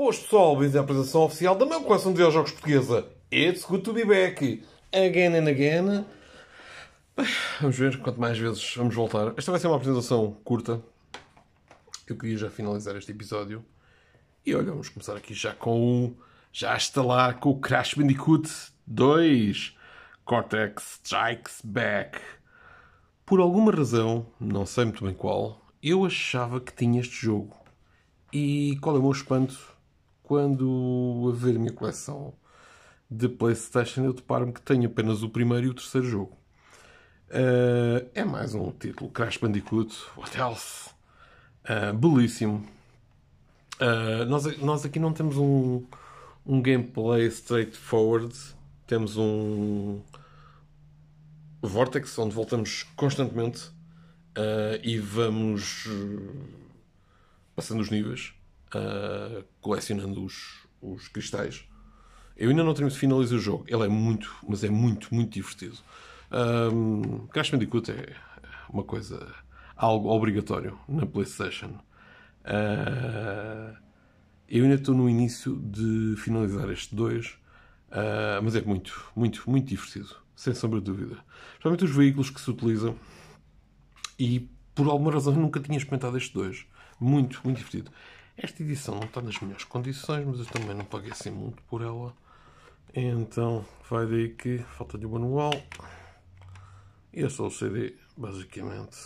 Boas pessoal, bem-vindos à apresentação oficial da minha coleção de videojogos portuguesa. It's good to be back. Again and again. Vamos ver quanto mais vezes vamos voltar. Esta vai ser uma apresentação curta. Eu queria já finalizar este episódio. E olha, vamos começar aqui já com o... Já a estalar com o Crash Bandicoot 2. Cortex Strikes Back. Por alguma razão, não sei muito bem qual, eu achava que tinha este jogo. E qual é o meu espanto? quando a ver a minha coleção de PlayStation, eu deparo-me que tenho apenas o primeiro e o terceiro jogo. Uh, é mais um título. Crash Bandicoot, what else? Uh, belíssimo. Uh, nós, nós aqui não temos um, um gameplay straightforward. Temos um vortex onde voltamos constantemente e vamos passando os níveis uh, colecionando os, os cristais. Eu ainda não termino de finalizar o jogo. Ele é muito, mas é muito, muito divertido. Um, Crash Bandicoot é uma coisa, algo obrigatório na PlayStation. Uh, eu ainda estou no início de finalizar este 2, uh, ah, mas é muito, muito, muito divertido, sem sombra de dúvida. Principalmente os veículos que se utilizam e por alguma razão nunca tinha experimentado este 2. Muito, muito divertido. Esta edição não está nas melhores condições, mas eu também não paguei assim muito por ela. Então, vai daí que falta de um manual. E é só o CD, basicamente.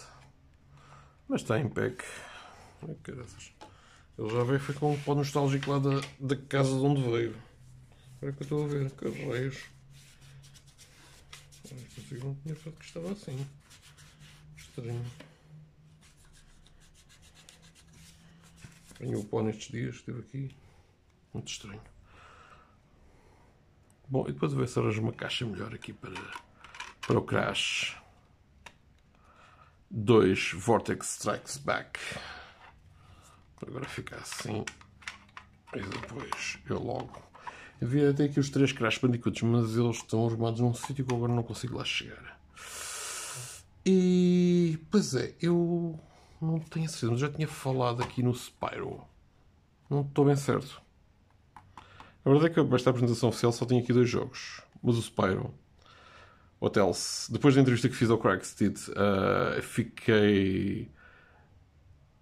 Mas está em pack. Ele já veio, foi com um pó nostálgico lá da, da casa de onde veio. Agora que eu estou a ver, carreios. Não não tinha feito que estava assim. Estranho. Apanhou o pó nestes dias, esteve aqui. Muito estranho. Bom, e depois vou ver se arranjo uma caixa melhor aqui para, para o Crash. 2 Vortex Strikes Back. agora fica assim. E depois eu logo. Havia até aqui os três Crash Bandicoots, mas eles estão armados num sítio que eu agora não consigo lá chegar. E. Pois é, eu não tenho certeza, mas já tinha falado aqui no Spyro. Não estou bem certo. A verdade é que esta apresentação oficial só tinha aqui dois jogos. Mas o Spyro Hotels. Depois da entrevista que fiz ao Cracksteed, uh, ah, fiquei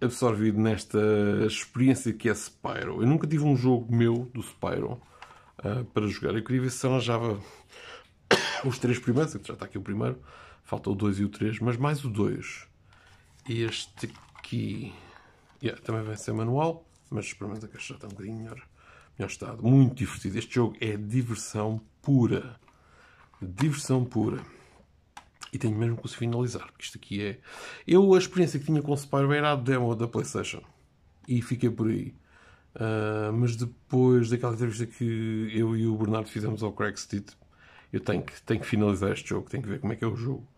absorvido nesta experiência que é Spyro. Eu nunca tive um jogo meu do Spyro uh, para jogar. Eu queria ver se arranjava os três primeiros, já está aqui o primeiro, falta o 2 e o 3, mas mais o 2. Este aqui yeah, também vai ser manual, mas pelo menos a já está um bocadinho melhor, melhor estado. Muito divertido. Este jogo é diversão pura. Diversão pura. E tenho mesmo que o finalizar, porque isto aqui é. Eu, a experiência que tinha com o Spyro era a demo da PlayStation. E fiquei por aí. Uh, mas depois daquela entrevista que eu e o Bernardo fizemos ao Cracksteed, eu tenho que, tenho que finalizar este jogo, tenho que ver como é que é o jogo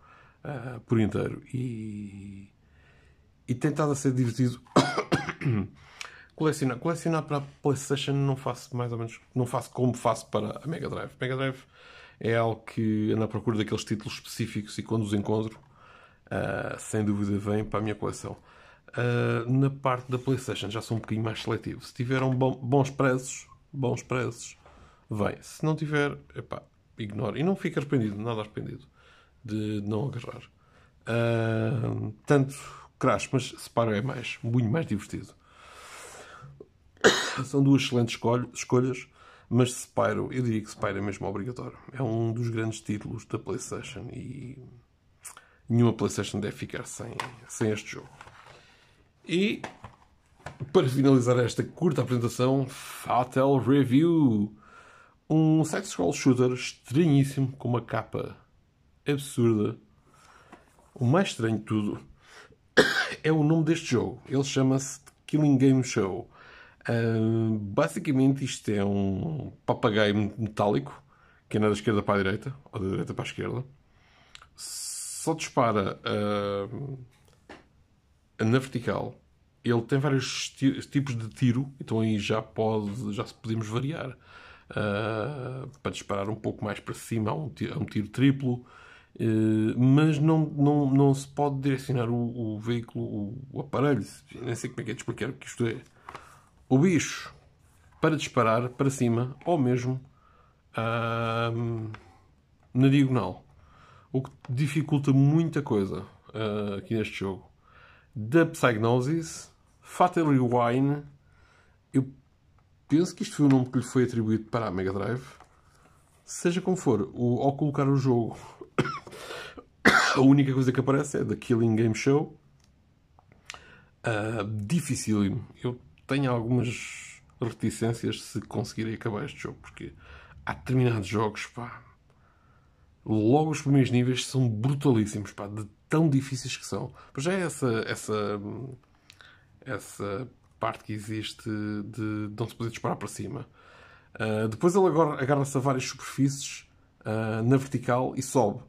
uh, por inteiro. E e tem estado a ser divertido colecionar. Colecionar para a PlayStation não faço mais ou menos, não faço como faço para a Mega Drive. Mega Drive é algo que na procura daqueles títulos específicos e quando os encontro, uh, sem dúvida, vem para a minha coleção. Uh, na parte da PlayStation já sou um bocadinho mais seletivo. Se tiveram um bons preços, bons preços, vem. Se não tiver, epá, ignoro. E não fico arrependido, nada arrependido de não agarrar. Uh, tanto crash, mas Sparrow é mais, muito mais divertido. São duas excelentes escolhas, mas Spyro, eu diria que Spyro é mesmo obrigatório. É um dos grandes títulos da PlayStation e nenhuma PlayStation deve ficar sem, sem este jogo. E para finalizar esta curta apresentação, Fatal Review. Um side-scroll shooter estranhíssimo, com uma capa absurda. O mais estranho de tudo é o nome deste jogo. Ele chama-se Killing Game Show. Uh, basicamente, isto é um papagaio metálico que anda é da esquerda para a direita ou da direita para a esquerda. Só dispara uh, na vertical. Ele tem vários tipos de tiro, então aí já, pode, já podemos variar. Uh, para disparar um pouco mais para cima, há um há um tiro triplo, eh, mas não, não, não se pode direcionar o, o veículo, o, o aparelho, nem sei como é que é de explicar, porque isto é o bicho para disparar para cima ou mesmo hum, na diagonal, o que dificulta muita coisa uh, aqui neste jogo. Da Psygnosis, Fatal Rewind, eu penso que isto foi o nome que lhe foi atribuído para a Mega Drive. Seja como for, o, ao colocar o jogo a única coisa que aparece é The Killing Game Show. Uh, dificílimo. Eu tenho algumas reticências se conseguirem acabar este jogo, porque há determinados jogos, pá, logo os primeiros níveis são brutalíssimos, pá, de tão difíceis que são. pois já é essa, essa, essa parte que existe de não se poder disparar para cima. Uh, depois ele agora agarra-se a várias superfícies uh, na vertical e sobe.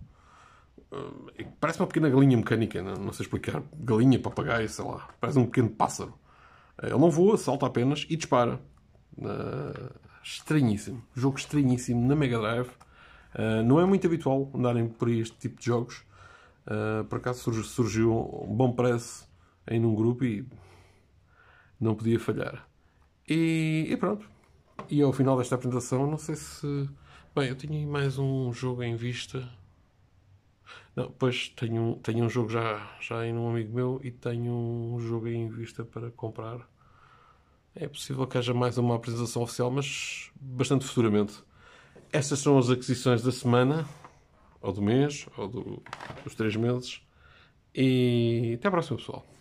É parece uma pequena galinha mecânica, não, sei explicar. Galinha, papagaio, sei lá. Parece um pequeno pássaro. Eh, ele não voa, salta apenas e dispara. Eh, estranhíssimo. Jogo estranhíssimo na Mega Drive. Eh, não é muito habitual andarem por este tipo de jogos. por acaso surgiu, um bom preço em um grupo e não podia falhar. e, pronto. E ao final desta apresentação, não sei se. Bem, eu tinha mais um jogo em vista. Não, pois tenho, tenho um jogo já, já em um amigo meu e tenho um jogo em vista para comprar. É possível que haja mais uma apresentação oficial, mas bastante futuramente. Estas são as aquisições da semana, ou do mês, ou do, dos três meses. E até à próxima, pessoal.